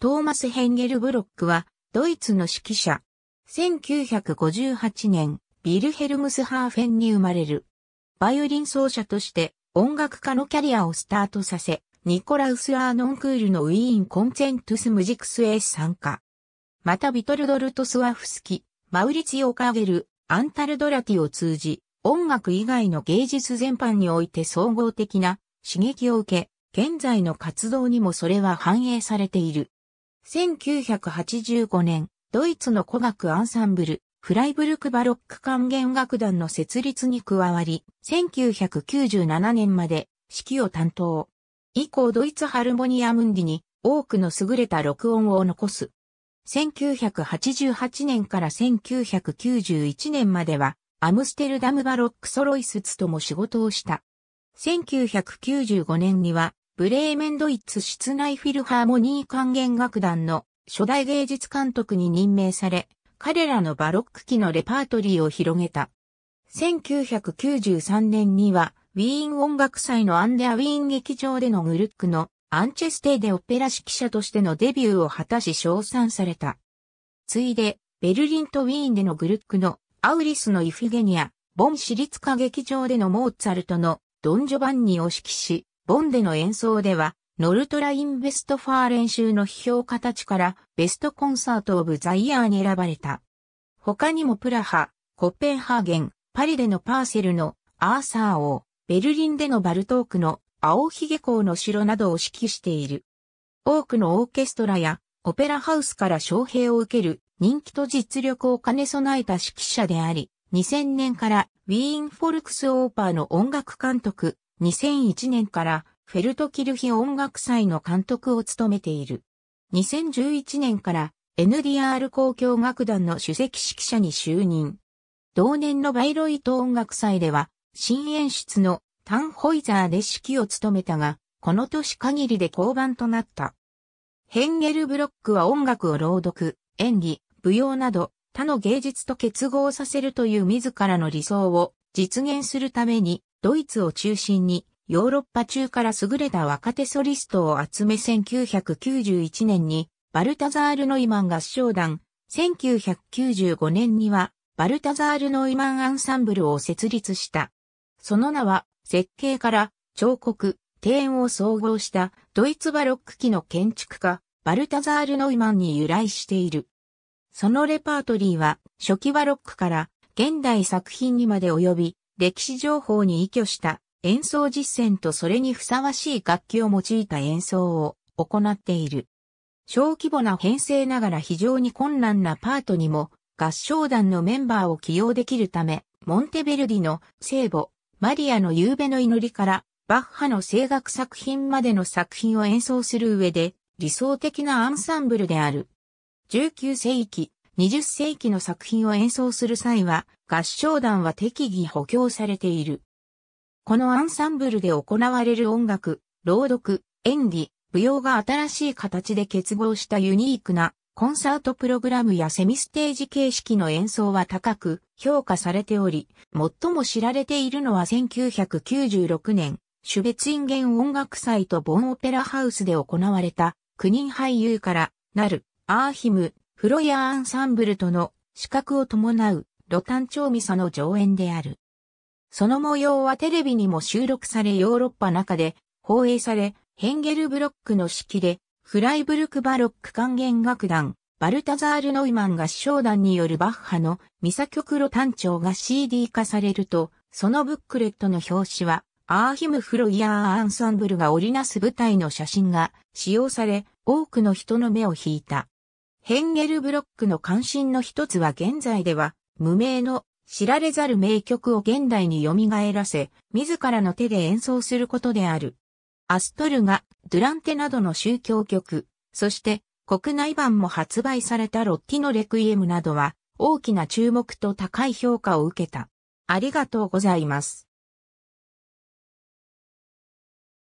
トーマス・ヘンゲルブロックは、ドイツの指揮者。1958年、ビルヘルムスハーフェンに生まれる。バイオリン奏者として音楽家のキャリアをスタートさせ、ニコラウス・アーノンクールのウィーン・コンセントス・ムジクスへ参加。またビトルドルト・スワフスキ、マウリツィオ・カーゲル、アンタルドラティを通じ、音楽以外の芸術全般において総合的な刺激を受け、現在の活動にもそれは反映されている。1985年、ドイツの古学アンサンブル、フライブルクバロック管弦楽団の設立に加わり、1997年まで指揮を担当。以降ドイツハルモニアムンディに多くの優れた録音を残す。1988年から1991年までは、アムステルダムバロックソロイスツとも仕事をした。1995年には、ブレーメンドイツ室内フィルハーモニー管弦楽団の初代芸術監督に任命され、彼らのバロック期のレパートリーを広げた。1993年には、ウィーン音楽祭のアンデアウィーン劇場でのグルックのアンチェステでオペラ指揮者としてのデビューを果たし称賛された。ついで、ベルリンとウィーンでのグルックのアウリスのイフィゲニア、ボン私立歌劇場でのモーツァルトのドンジョバンニを指揮し、ボンデの演奏では、ノルトラインベストファー練習の批評家たちからベストコンサートオブザイヤーに選ばれた。他にもプラハ、コッペンハーゲン、パリでのパーセルのアーサー王、ベルリンでのバルトークの青髭げ校の城などを指揮している。多くのオーケストラやオペラハウスから招聘を受ける人気と実力を兼ね備えた指揮者であり、2000年からウィーン・フォルクス・オーパーの音楽監督、2001年からフェルトキルヒ音楽祭の監督を務めている。2011年から NDR 公共楽団の主席指揮者に就任。同年のバイロイト音楽祭では、新演出のタンホイザーで指揮を務めたが、この年限りで降板となった。ヘンゲルブロックは音楽を朗読、演技、舞踊など他の芸術と結合させるという自らの理想を実現するためにドイツを中心にヨーロッパ中から優れた若手ソリストを集め1991年にバルタザール・ノイマン合唱団、1995年にはバルタザール・ノイマンアンサンブルを設立した。その名は設計から彫刻、庭園を総合したドイツバロック期の建築家、バルタザール・ノイマンに由来している。そのレパートリーは初期バロックから現代作品にまで及び、歴史情報に依拠した演奏実践とそれにふさわしい楽器を用いた演奏を行っている。小規模な編成ながら非常に困難なパートにも合唱団のメンバーを起用できるため、モンテベルディの聖母、マリアの夕べの祈りからバッハの声楽作品までの作品を演奏する上で理想的なアンサンブルである。19世紀、20世紀の作品を演奏する際は、合唱団は適宜補強されている。このアンサンブルで行われる音楽、朗読、演技、舞踊が新しい形で結合したユニークなコンサートプログラムやセミステージ形式の演奏は高く評価されており、最も知られているのは1996年、シュベツインゲン音楽祭とボンオペラハウスで行われた、9人俳優からなるアーヒムフロヤーアンサンブルとの資格を伴うロタン長ミサの上演である。その模様はテレビにも収録されヨーロッパ中で放映され、ヘンゲルブロックの式で、フライブルクバロック管弦楽団、バルタザール・ノイマン合唱団によるバッハのミサ曲ロタンウが CD 化されると、そのブックレットの表紙は、アーヒム・フロイヤー・アンサンブルが織りなす舞台の写真が使用され、多くの人の目を引いた。ヘンゲルブロックの関心の一つは現在では無名の知られざる名曲を現代に蘇らせ、自らの手で演奏することである。アストルが、ドゥランテなどの宗教曲、そして国内版も発売されたロッティのレクイエムなどは大きな注目と高い評価を受けた。ありがとうございます。